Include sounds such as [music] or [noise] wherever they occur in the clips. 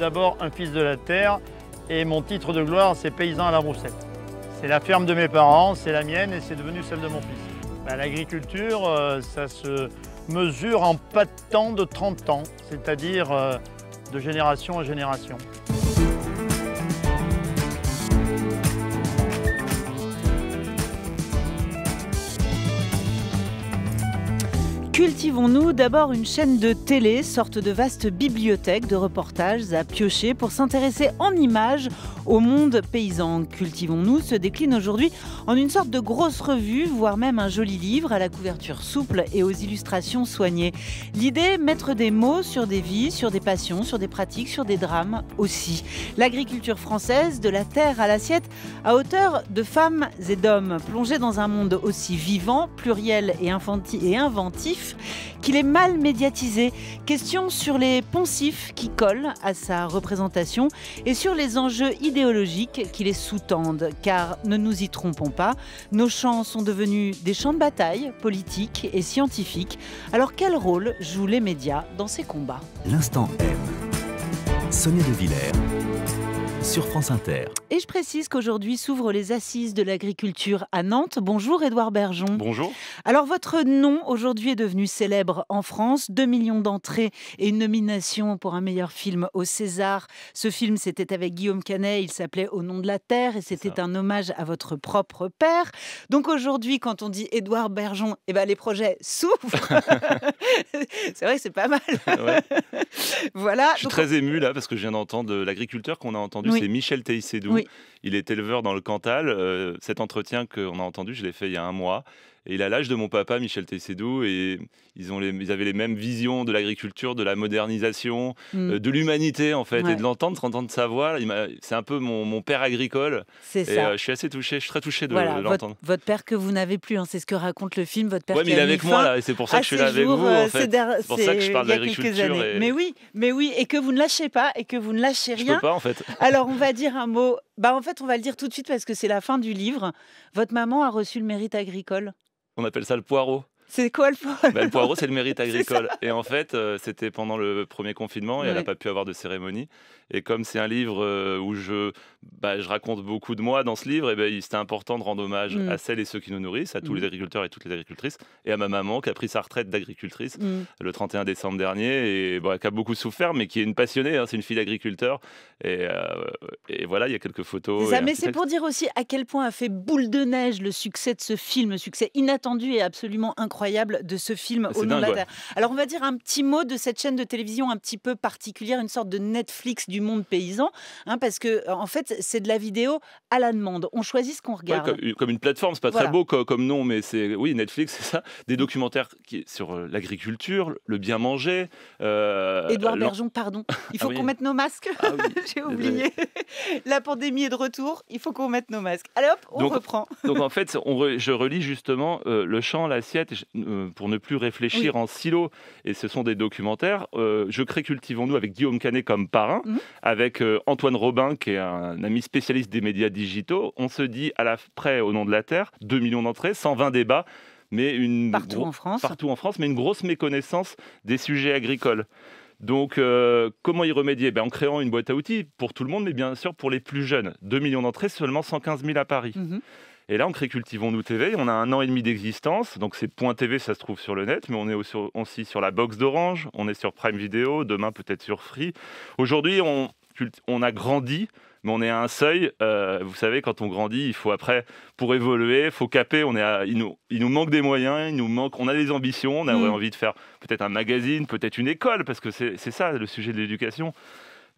d'abord un fils de la terre et mon titre de gloire c'est paysan à la roussette. C'est la ferme de mes parents, c'est la mienne et c'est devenu celle de mon fils. Bah, l'agriculture, euh, ça se mesure en pas de temps de 30 ans, c'est-à-dire euh, de génération en génération. Cultivons-nous d'abord une chaîne de télé, sorte de vaste bibliothèque de reportages à piocher pour s'intéresser en images au monde paysan. Cultivons-nous se décline aujourd'hui en une sorte de grosse revue, voire même un joli livre à la couverture souple et aux illustrations soignées. L'idée, mettre des mots sur des vies, sur des passions, sur des pratiques, sur des drames aussi. L'agriculture française, de la terre à l'assiette, à hauteur de femmes et d'hommes, plongée dans un monde aussi vivant, pluriel et, et inventif qu'il est mal médiatisé. Question sur les poncifs qui collent à sa représentation et sur les enjeux idéologiques qui les sous-tendent. Car ne nous y trompons pas, nos champs sont devenus des champs de bataille politiques et scientifiques. Alors quel rôle jouent les médias dans ces combats L'instant M. Sonia de sur France Inter. Et je précise qu'aujourd'hui s'ouvrent les assises de l'agriculture à Nantes. Bonjour Édouard Bergeon. Bonjour. Alors votre nom aujourd'hui est devenu célèbre en France. 2 millions d'entrées et une nomination pour un meilleur film au César. Ce film c'était avec Guillaume Canet, il s'appelait Au nom de la terre et c'était un hommage à votre propre père. Donc aujourd'hui quand on dit Édouard Bergeon, eh ben, les projets s'ouvrent. [laughs] c'est vrai c'est pas mal. [laughs] Je suis très ému là parce que je viens d'entendre euh, l'agriculteur qu'on a entendu, c'est Michel Teissédou. Il est éleveur dans le Cantal. Euh, cet entretien qu'on a entendu, je l'ai fait il y a un mois il a l'âge de mon papa, Michel Tessédou, et ils, ont avaient les mêmes visions de l'agriculture, de la modernisation, euh, mm. de l'humanité, en fait. Et de l'entendre, entendre sa voix, c'est un peu mon, père agricole. C'est euh, ça. je suis assez touché, je suis très touché de, l'entendre. Votre, votre, père que vous n'avez plus, hein, c'est ce que raconte le film, votre père ouais, mais il est avec moi, là, et c'est pour ça que je suis là avec vous. Euh, c'est pour ça que je parle d'agriculture. Mais oui, mais oui, et que vous ne lâchez pas, et que vous ne lâchez rien. Je peux pas, en fait. Alors, on va dire un mot bah, en fait, on va le dire tout de suite parce que c'est la fin du livre. Votre maman a reçu le mérite agricole. On appelle ça le poireau. C'est quoi le poireau bah, Le poireau, c'est le mérite [laughs] agricole. Et en fait, euh, c'était pendant le premier confinement et elle n'a pas pu avoir de cérémonie. Et comme c'est un livre euh, où je bah, je raconte beaucoup de moi dans ce livre, et ben, c'était important de rendre hommage mm. à celles et ceux qui nous nourrissent, à tous mm. les agriculteurs et toutes les agricultrices, et à ma maman qui a pris sa retraite d'agricultrice mm. le 31 décembre dernier, et bah, qui a beaucoup souffert, mais qui est une passionnée, hein, c'est une fille d'agriculteur. Euh, et, voilà, il y a quelques photos. mais c'est pour dire aussi à quel point a fait boule de neige le succès de ce film, succès inattendu et absolument incroyable de ce film Au nom de la Terre. Alors on va dire un petit mot de cette chaîne de télévision un petit peu particulière, une sorte de Netflix du monde paysan, hein, parce que en fait c'est de la vidéo à la demande. On choisit ce qu'on regarde. comme, une plateforme, c'est pas très beau comme, non, nom, mais c'est oui, Netflix, [laughs] c'est ça. Des documentaires qui, sur euh, l'agriculture, le bien manger. Euh, Edouard Bergeon, pardon. Il ah faut qu'on mette nos masques. Ah [laughs] J'ai eh ben oublié. la pandémie est de retour. Il faut qu'on mette nos masques. Allez hop, on reprend. [laughs] donc en fait, je relis justement euh, le champ, l'assiette, euh, pour ne plus réfléchir en silo. Et ce sont des documentaires. je crée Cultivons-nous avec Guillaume Canet comme parrain, mmh. avec Antoine Robin, qui est un un ami spécialiste des médias digitaux, on se dit à la près au nom de la Terre, 2 millions d'entrées, 120 débats, mais une partout, en France. partout en France, mais une grosse méconnaissance des sujets agricoles. Donc, euh, comment y remédier ben, En créant une boîte à outils pour tout le monde, mais bien sûr pour les plus jeunes. 2 millions d'entrées, seulement 115 000 à Paris. Mhm. Et là, on crée Cultivons-nous TV. On a un an et demi d'existence. Donc, c'est Point TV, ça se trouve sur le net, mais on est aussi, sur la box d'Orange. On est sur Prime Video. Demain, peut-être sur Free. Aujourd'hui, on, on a grandi mais on est à un seuil. Euh, vous savez, quand on grandit, il faut après, pour évoluer, il faut caper. On est il, nous, il nous manque des moyens, il nous manque, on a des ambitions, on aurait mm. envie de faire peut-être un magazine, peut-être une école, parce que c'est ça le sujet de l'éducation.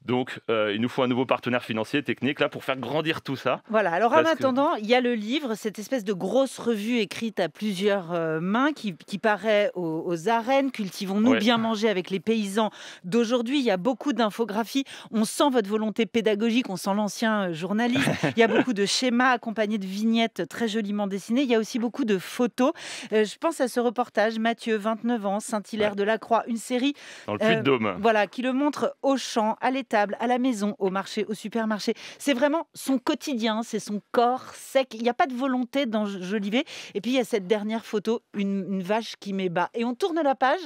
Donc, euh, il nous faut un nouveau partenaire financier, technique, là, pour faire grandir tout ça. Voilà, alors en attendant, il y a le livre, cette espèce de grosse revue écrite à plusieurs euh, mains qui, paraît aux, arènes. Cultivons-nous bien manger avec les paysans d'aujourd'hui. Il y a beaucoup d'infographies. On sent votre volonté pédagogique, on sent l'ancien euh, journaliste. [laughs] Il y a beaucoup de schémas accompagnés de vignettes très joliment dessinées. Il y a aussi beaucoup de photos. je pense à ce reportage, Mathieu, 29 ans, Saint-Hilaire de la Croix, une série. Dans le Puy-de-Dôme. voilà, qui le montre au champ, à l'état à la maison, au marché, au supermarché. C'est vraiment son quotidien, c'est son corps sec. Il n'y a pas de volonté dans Jolivet. Et puis il y a cette dernière photo, une, vache qui met bas Et on tourne la page.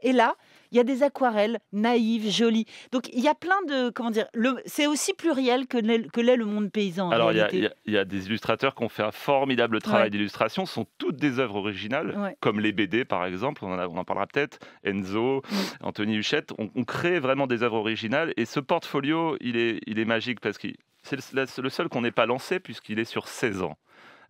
Et là, il y a des aquarelles naïves, jolies. Donc il y a plein de. Comment dire C'est aussi pluriel que l'est le monde paysan. Alors il y, a des illustrateurs qui ont fait un formidable travail d'illustration. Ce sont toutes des œuvres originales, comme les BD par exemple, on en, on en parlera peut-être, Enzo, mm. Anthony Huchette. On, crée vraiment des œuvres originales et ce portfolio, il est, il est magique parce que c'est le, seul qu'on n'ait pas lancé puisqu'il est sur 16 ans.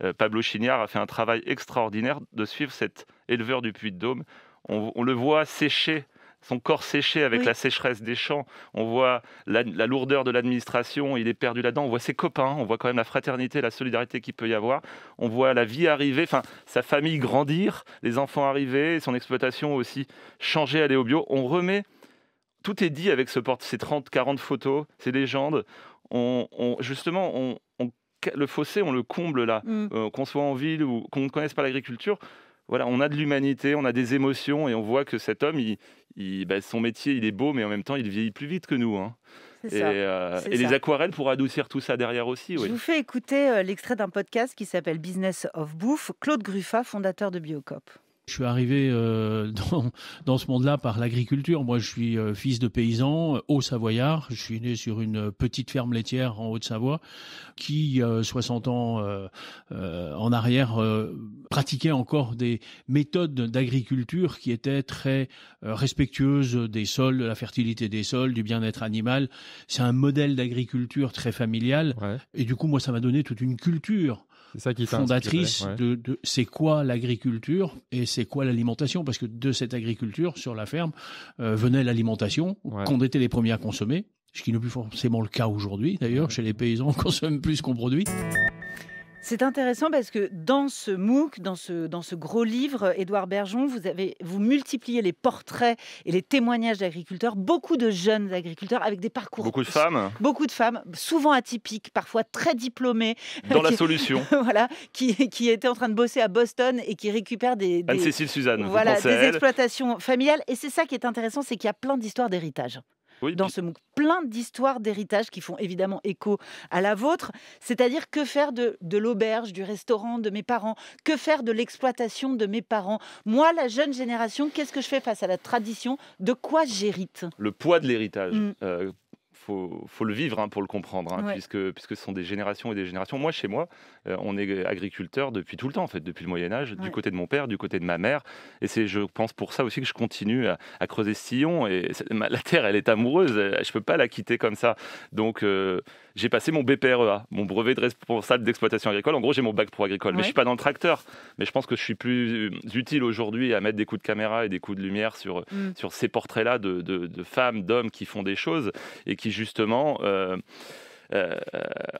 Euh, Pablo Chignard a fait un travail extraordinaire de suivre cet éleveur du Puy de Dôme. on, le voit sécher son corps séché avec la sécheresse des champs, on voit la, lourdeur de l'administration, il est perdu là-dedans, on voit ses copains, on voit quand même la fraternité, la solidarité qu'il peut y avoir, on voit la vie arriver, enfin sa famille grandir, les enfants arriver, son exploitation aussi changer, aller au bio. On remet, tout est dit avec ce porte, ces 30, 40 photos, ces légendes. On, justement, on, le fossé, on le comble là, mm. euh, qu'on soit en ville ou qu'on ne connaisse pas l'agriculture voilà, on a de l'humanité, on a des émotions, et on voit que cet homme, il, bah, son métier, il est beau, mais en même temps, il vieillit plus vite que nous. Hein. Euh, et, les aquarelles pour adoucir tout ça derrière aussi. Oui. Je vous fais écouter euh, l'extrait d'un podcast qui s'appelle Business of Bouffe, Claude Gruffat, fondateur de Biocop. Je suis arrivé euh, [laughs] dans, ce monde-là par l'agriculture. Moi, je suis euh, fils de paysan, euh, haut-savoyard. Je suis né sur une petite ferme laitière en Haute-Savoie qui, 60 ans en arrière, pratiquait encore des méthodes d'agriculture qui étaient très respectueuses des sols, de la fertilité des sols, du bien-être animal. C'est un modèle d'agriculture très familial. Et du coup, moi, ça m'a donné toute une culture ça qui fondatrice de, de c'est quoi l'agriculture et c'est quoi l'alimentation parce que de cette agriculture sur la ferme euh, venait l'alimentation qu'on était les premiers à consommer, ce qui n'est plus forcément le cas aujourd'hui d'ailleurs chez les paysans [laughs] on consomme plus qu'on produit. C'est intéressant parce que dans ce MOOC, dans ce, dans ce gros livre, Édouard Bergeon, vous, avez, vous multipliez les portraits et les témoignages d'agriculteurs, beaucoup de jeunes agriculteurs avec des parcours. Beaucoup de femmes. Beaucoup de femmes, souvent atypiques, parfois très diplômées. Dans la [laughs] solution. [laughs] voilà, qui, qui étaient en train de bosser à Boston et qui récupèrent des. des cécile Suzanne. Voilà, des exploitations familiales. Et c'est ça qui est intéressant, c'est qu'il y a plein d'histoires d'héritage dans ce MOOC. Plein d'histoires d'héritage qui font évidemment écho à la vôtre. C'est-à-dire que faire de, l'auberge, du restaurant de mes parents, que faire de l'exploitation de mes parents. Moi, la jeune génération, qu'est-ce que je fais face à la tradition De quoi j'hérite Le poids de l'héritage. Mm. Euh, faut, faut, le vivre hein, pour le comprendre, hein, puisque, puisque ce sont des générations et des générations. Moi, chez moi, euh, on est agriculteur depuis tout le temps, en fait, depuis le Moyen Âge, du côté de mon père, du côté de ma mère. Et c'est, je pense, pour ça aussi que je continue à, creuser ce sillon. Et la terre, elle est amoureuse, euh, je ne peux pas la quitter comme ça. Donc, euh, j'ai passé mon BPREA, mon brevet de responsable d'exploitation agricole. En gros, j'ai mon bac pro agricole, mais je ne suis pas dans le tracteur. Mais je pense que je suis plus utile aujourd'hui à mettre des coups de caméra et des coups de lumière sur, mm. sur ces portraits-là de, de femmes, d'hommes qui font des choses et qui justement euh, euh,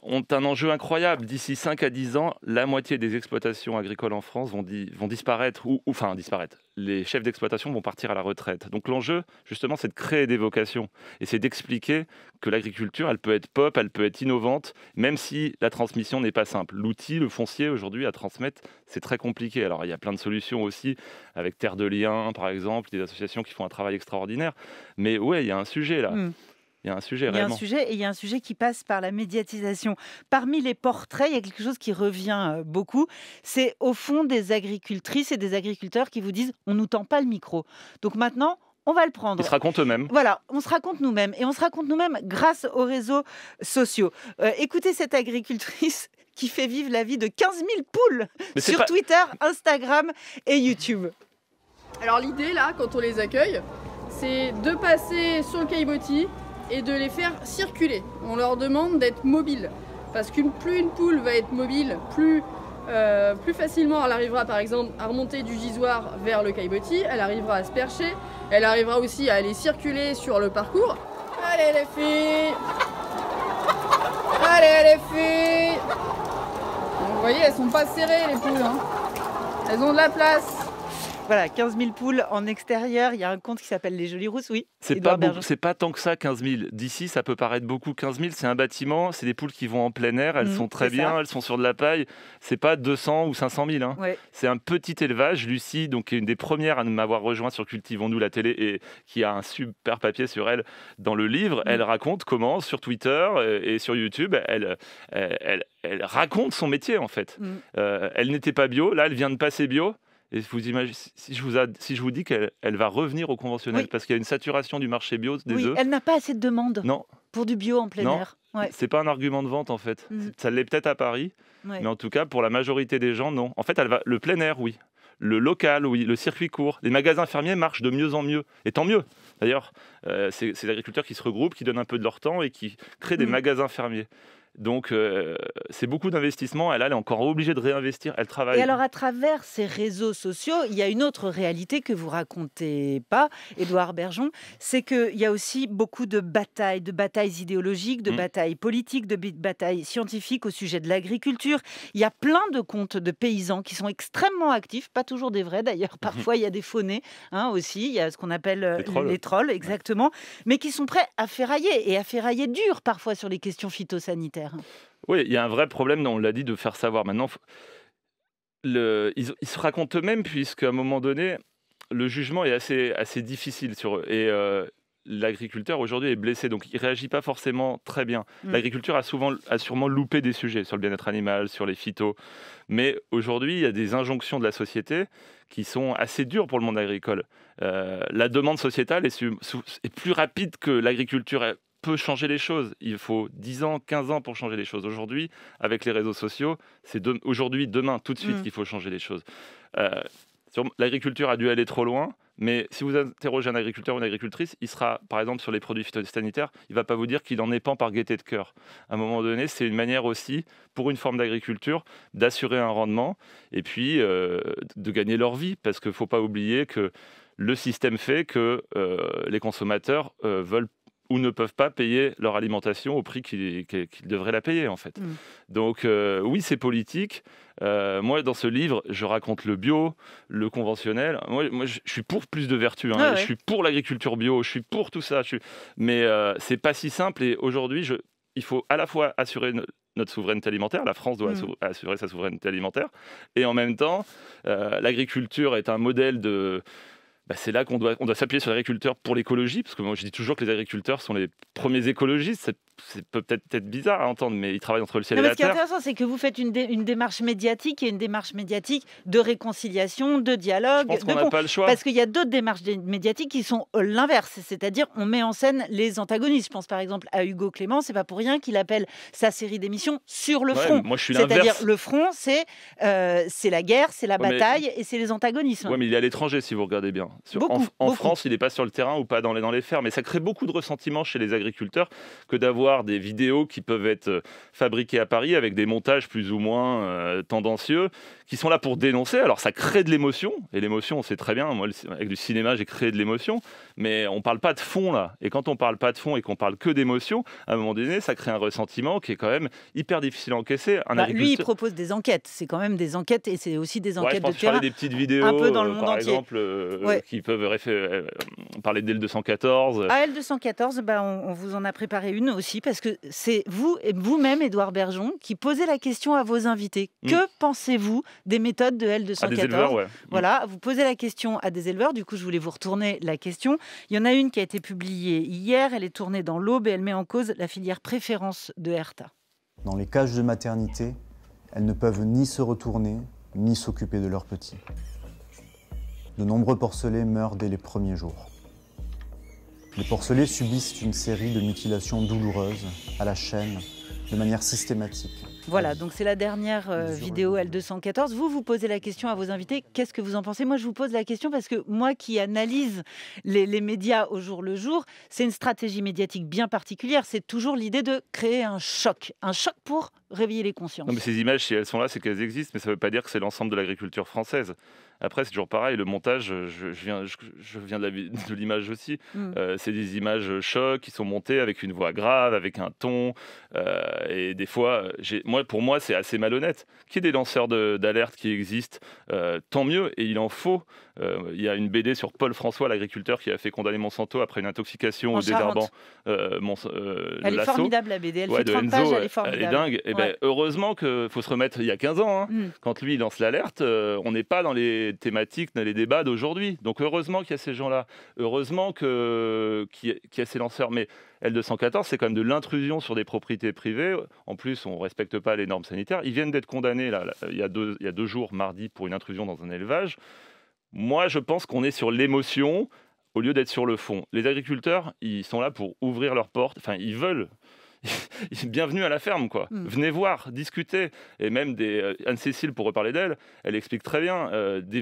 ont un enjeu incroyable. D'ici 5 à 10 ans, la moitié des exploitations agricoles en France vont, disparaître, ou, enfin disparaître. Les chefs d'exploitation vont partir à la retraite. Donc l'enjeu, justement, c'est de créer des vocations et c'est d'expliquer que l'agriculture, elle peut être pop, elle peut être innovante, même si la transmission n'est pas simple. L'outil, le foncier aujourd'hui à transmettre, c'est très compliqué. Alors il y a plein de solutions aussi, avec Terre de Liens, par exemple, des associations qui font un travail extraordinaire. Mais ouais, il y a un sujet là. Mm. Il y a un sujet, il y a un sujet et il y a un sujet qui passe par la médiatisation. Parmi les portraits, il y a quelque chose qui revient euh, beaucoup. C'est au fond des agricultrices et des agriculteurs qui vous disent on nous tend pas le micro. Donc maintenant, on va le prendre. on se raconte eux-mêmes. Voilà, on se raconte nous-mêmes. Et on se raconte nous-mêmes grâce aux réseaux sociaux. Euh, écoutez cette agricultrice [laughs] qui fait vivre la vie de 15 000 poules sur Twitter, Instagram et YouTube. Alors l'idée là, quand on les accueille, c'est de passer sur le caïmoti, et de les faire circuler. On leur demande d'être mobiles. Parce qu'une plus une poule va être mobile, plus, euh, plus facilement elle arrivera par exemple à remonter du gisoir vers le caïboti. elle arrivera à se percher, elle arrivera aussi à aller circuler sur le parcours. Allez les filles Allez les filles Vous voyez, elles sont pas serrées les poules. Hein. Elles ont de la place. Voilà, 15 000 poules en extérieur. Il y a un compte qui s'appelle Les Jolies Rousses, oui. C'est pas, c'est pas tant que ça, 15 000. D'ici, ça peut paraître beaucoup. 15 000, c'est un bâtiment, c'est des poules qui vont en plein air, elles mm, sont très bien, elles sont sur de la paille. C'est pas 200 ou 500 000. Hein. C'est un petit élevage. Lucie, donc, est une des premières à m'avoir rejoint sur Cultivons-nous la télé et qui a un super papier sur elle dans le livre, mm. elle raconte comment, sur Twitter et sur YouTube, euh, elle, raconte son métier en fait. Mm. Euh, elle n'était pas bio, là, elle vient de passer bio. Et vous si, je vous si je vous dis qu'elle elle va revenir au conventionnel, parce qu'il y a une saturation du marché bio des oui, Elle n'a pas assez de demande pour du bio en plein air. Ouais. C'est pas un argument de vente en fait. Mhm. Ça l'est peut-être à Paris, mais en tout cas pour la majorité des gens, non. En fait, elle va, le plein air, oui. Le local, oui. Le circuit court. Les magasins fermiers marchent de mieux en mieux. Et tant mieux. D'ailleurs, euh, c'est l'agriculteur agriculteurs qui se regroupent, qui donnent un peu de leur temps et qui créent des mhm. magasins fermiers. Donc, euh, c'est beaucoup d'investissement. Elle, elle, est encore obligée de réinvestir. Elle travaille. Et alors, à travers ces réseaux sociaux, il y a une autre réalité que vous racontez pas, Édouard Bergeon, c'est qu'il y a aussi beaucoup de batailles, de batailles idéologiques, de mm. batailles politiques, de batailles scientifiques au sujet de l'agriculture. Il y a plein de comptes de paysans qui sont extrêmement actifs, pas toujours des vrais d'ailleurs. [laughs] Parfois, il y a des faunés hein, aussi. Il y a ce qu'on appelle euh, les trolls, exactement, mais qui sont prêts à ferrailler et à ferrailler dur parfois sur les questions phytosanitaires. Oui, il y a un vrai problème, on l'a dit, de faire savoir. Maintenant, ils, se racontent eux-mêmes, puisqu'à un moment donné, le jugement est assez, difficile sur eux. Et euh, l'agriculteur aujourd'hui est blessé, donc il réagit pas forcément très bien. Mm. L'agriculture a, a sûrement loupé des sujets sur le bien-être animal, sur les phytos. Mais aujourd'hui, il y a des injonctions de la société qui sont assez dures pour le monde agricole. Euh, la demande sociétale est plus rapide que l'agriculture euh, peut changer les choses. Il faut 10 ans, 15 ans pour changer les choses. Aujourd'hui, avec les réseaux sociaux, c'est aujourd'hui, demain, tout de suite mm. qu'il faut changer les choses. Euh, sur, l'agriculture a dû aller trop loin, mais si vous interrogez un agriculteur ou une agricultrice, il sera, par exemple, sur les produits phytosanitaires, il ne va pas vous dire qu'il en pas par gaieté de cœur. À un moment donné, c'est une manière aussi, pour une forme d'agriculture, d'assurer un rendement et puis euh, de gagner leur vie, parce qu'il ne faut pas oublier que le système fait que euh, les consommateurs euh, veulent ou ne peuvent pas payer leur alimentation au prix qu'ils devraient la payer en fait. Mm. Donc euh, oui, c'est politique. Euh, moi, dans ce livre, je raconte le bio, le conventionnel. Moi, je suis pour plus de vertus. Hein. Ah je suis pour l'agriculture bio. Je suis pour tout ça. Je Mais ce euh, c'est pas si simple. Et aujourd'hui, je... il faut à la fois assurer notre souveraineté alimentaire. La France doit mm. assurer sa souveraineté alimentaire. Et en même temps, l'agriculture est un modèle de bah, c'est là qu'on doit, on doit s'appuyer sur l'agriculteur pour l'écologie, parce que moi je dis toujours que les agriculteurs sont les premiers écologistes, c'est peut-être peut bizarre à entendre, mais ils travaillent entre le ciel et la terre. Ce qui est intéressant, c'est que vous faites une, démarche médiatique et une démarche médiatique de réconciliation, de dialogue. Je pense qu'on n'a pas le choix. Parce qu'il y a d'autres démarches médiatiques qui sont l'inverse, c'est-à-dire on met en scène les antagonistes. Je pense par exemple à Hugo Clément, c'est pas pour rien qu'il appelle sa série d'émissions sur le front. C'est-à-dire le front, euh, c'est la guerre, c'est la bataille et c'est les antagonismes. Oui, mais il est à l'étranger si vous regardez bien. en, France, il n'est pas sur le terrain ou pas dans les, dans les fermes, mais ça crée beaucoup de ressentiment chez les agriculteurs que d'avoir des vidéos qui peuvent être euh, fabriquées à Paris avec des montages plus ou moins euh, tendancieux, qui sont là pour dénoncer. Alors ça crée de l'émotion, et l'émotion, on sait très bien, moi avec du cinéma, j'ai créé de l'émotion, mais on ne parle pas de fond là. Et quand on ne parle pas de fond et qu'on parle que d'émotion, à un moment donné, ça crée un ressentiment qui est quand même hyper difficile à encaisser. Bah, lui, il propose des enquêtes, c'est quand même des enquêtes, et c'est aussi des enquêtes ouais, de terrain. des petites vidéos, un peu dans le euh, monde par exemple, qui peuvent parler d'L214. À L214, bah, on vous en a préparé une aussi parce que c'est vous et vous-même, Édouard Bergeon, qui posez la question à vos invités. Mm. Que pensez-vous des méthodes de L214 ah, mm. Voilà, vous posez la question à des éleveurs. Du coup, je voulais vous retourner la question. Il y en a une qui a été publiée hier. Elle est tournée dans l'Aube et elle met en cause la filière préférence de Hertha. Dans les cages de maternité, elles ne peuvent ni se retourner, ni s'occuper de leurs petits. De nombreux porcelets meurent dès les premiers jours. Les porcelets subissent une série de mutilations douloureuses à la chaîne de manière systématique. Voilà, donc c'est la dernière euh, vidéo L214. Vous, vous posez la question à vos invités, qu'est-ce que vous en pensez Moi, je vous pose la question parce que moi qui analyse les, médias au jour le jour, c'est une stratégie médiatique bien particulière. C'est toujours l'idée de créer un choc, un choc pour réveiller les consciences. mais ces images, si elles sont là, c'est qu'elles existent, mais ça ne veut pas dire que c'est l'ensemble de l'agriculture française. Après, c'est toujours pareil, le montage, euh, je, viens, je, viens de l'image aussi. Mm. Euh, c'est des images euh, chocs qui sont montées avec une voix grave, avec un ton. et des fois, moi, pour moi, c'est assez malhonnête. Qu'il y ait des lanceurs d'alerte qui existent, tant mieux, et il en faut. Euh, il y a une BD sur Paul François, l'agriculteur, qui a fait condamner Monsanto après une intoxication au désherbant. elle est formidable, la BD. Elle fait 30 pages, elle est formidable. Elle est dingue. Eh ben, heureusement qu'il faut se remettre il y a 15 ans. Hein. Mm. Quand lui lance l'alerte, euh, on n'est pas dans les thématiques, dans les débats d'aujourd'hui. Donc heureusement qu'il y a ces gens-là. Heureusement qu'il qui y a ces lanceurs. Mais L214, c'est quand même de l'intrusion sur des propriétés privées. En plus, on ne respecte pas les normes sanitaires. Ils viennent d'être condamnés là, il, il y a deux jours, mardi, pour une intrusion dans un élevage. Moi, je pense qu'on est sur l'émotion au lieu d'être sur le fond. Les agriculteurs, ils sont là pour ouvrir leurs portes, enfin, ils veulent [laughs] bienvenue à la ferme, quoi. Hmm. Venez voir, discuter. Et même des euh, Anne-Cécile, pour reparler d'elle, elle explique très bien. Euh, des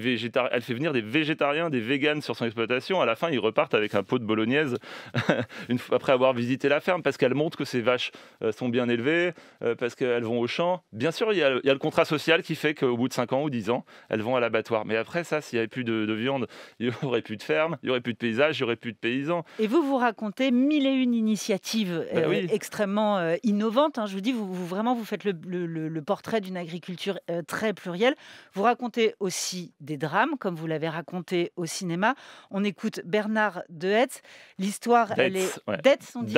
elle fait venir des végétariens, des véganes sur son exploitation. À la fin, ils repartent avec un pot de bolognaise [laughs] une fois, après avoir visité la ferme, parce qu'elle montre que ces vaches euh, sont bien élevées, parce qu'elles vont au champ. Bien sûr, il y, a, le contrat social qui fait qu'au bout de 5 ans ou 10 ans, elles vont à l'abattoir. Mais après ça, s'il n'y avait plus de, viande, [laughs] il n'y aurait plus de ferme, il n'y aurait plus de paysage, il n'y aurait plus de paysans. Et vous vous racontez mille et une initiatives bah extrêmement euh, innovante. Hein. Je vous dis, vous, vraiment, vous faites le, portrait d'une agriculture euh, très plurielle. Vous racontez aussi des drames, comme vous l'avez raconté au cinéma. On écoute Bernard Dehetz. L'histoire, elle est... Ouais. dit,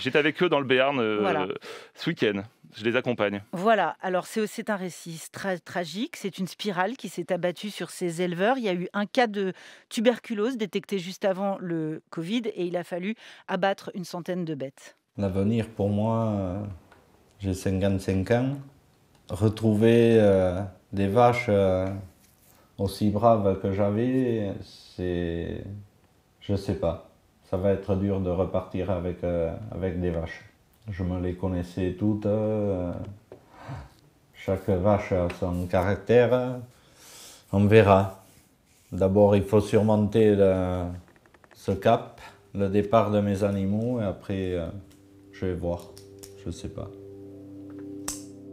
J'étais avec eux dans le Béarn euh, ce week-end. Je les accompagne. Voilà, alors c'est un récit tragique, c'est une spirale qui s'est abattue sur ces éleveurs. Il y a eu un cas de tuberculose détecté juste avant le Covid et il a fallu abattre une centaine de bêtes. L'avenir pour moi, euh, j'ai 55 ans. Retrouver euh, des vaches euh, aussi braves que j'avais, c'est. Je sais pas. Ça va être dur de repartir avec, avec des vaches. Je me les connaissais toutes. chaque vache a son caractère. On verra. D'abord, il faut surmonter ce cap, le départ de mes animaux, et après. Je vais voir. Je ne sais pas.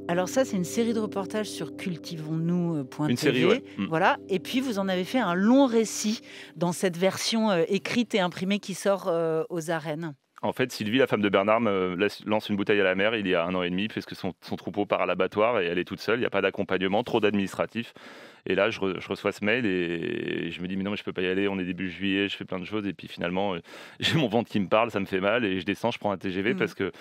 Alors ça, c'est une série de reportages sur cultivons euh, mm. Voilà. Et puis, vous en avez fait un long récit dans cette version euh, écrite et imprimée qui sort euh, aux arènes. En fait, Sylvie, la femme de Bernard, lance une bouteille à la mer il y a un an et demi, puisque que son, son troupeau part à l'abattoir et elle est toute seule. Il n'y a pas d'accompagnement, trop d'administratif. Et là, je, reçois ce mail et, je me dis, mais non, mais je peux pas y aller, on est début juillet, je fais plein de choses. Et puis finalement, euh, [laughs] j'ai mon ventre qui me parle, ça me fait mal et je descends, je prends un TGV mm. parce que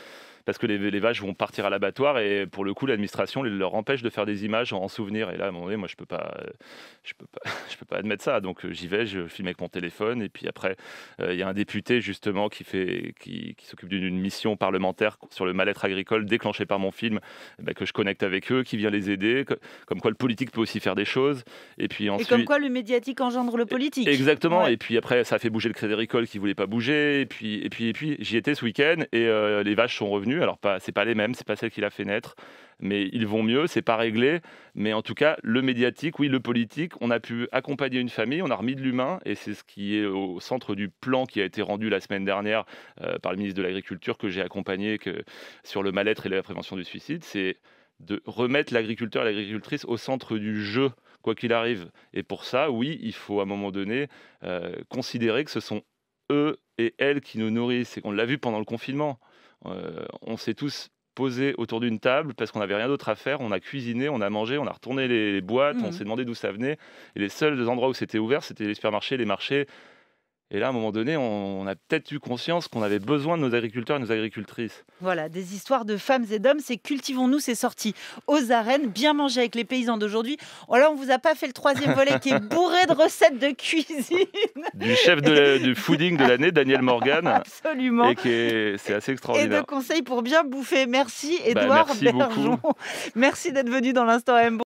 parce que les, vaches vont partir à l'abattoir et pour le coup l'administration leur empêche de faire des images en souvenir et là à un moment donné moi je peux pas peux pas [laughs] peux pas admettre ça donc euh, j'y vais je filme avec mon téléphone et puis après euh, il y a un député justement qui fait qui, s'occupe d'une mission parlementaire sur le mal-être agricole déclenché par mon film eh ben, que je connecte avec eux qui vient les aider comme quoi le politique peut aussi faire des choses et puis ensuite. Et comme quoi le médiatique engendre le politique. Exactement. Et puis après, ça a fait bouger le crédit agricole qui voulait pas bouger. Et puis, et puis, et puis, j'y étais ce week-end et euh, les vaches sont revenues. Alors pas, c'est pas les mêmes, c'est pas celle qui l'a fait naître mais ils vont mieux, c'est pas réglé. Mais en tout cas, le médiatique, oui, le politique, on a pu accompagner une famille, on a remis de l'humain, et c'est ce qui est au centre du plan qui a été rendu la semaine dernière euh, par le ministre de l'Agriculture que j'ai accompagné que, sur le mal-être et la prévention du suicide. C'est de remettre l'agriculteur et l'agricultrice au centre du jeu quoi qu'il arrive. Et pour ça, oui, il faut à un moment donné euh, considérer que ce sont eux et elles qui nous nourrissent. Et on l'a vu pendant le confinement. Euh, on s'est tous posés autour d'une table parce qu'on n'avait rien d'autre à faire. On a cuisiné, on a mangé, on a retourné les, boîtes, on mhm. s'est demandé d'où ça venait. Et les seuls endroits où c'était ouvert, c'était les supermarchés, les marchés, et là, à un moment donné, on, a peut-être eu conscience qu'on avait besoin de nos agriculteurs et nos agricultrices. Voilà, des histoires de femmes et d'hommes, c'est Cultivons-nous, c'est sorti aux arènes, bien manger avec les paysans d'aujourd'hui. Oh là, on vous a pas fait le troisième [laughs] volet qui est bourré de recettes de cuisine. Du chef du fooding de l'année, Daniel Morgan. Absolument. Et c'est assez extraordinaire. Et de conseils pour bien bouffer. Merci, bah, Édouard merci Beaucoup. Merci d'être venu dans l'instant M.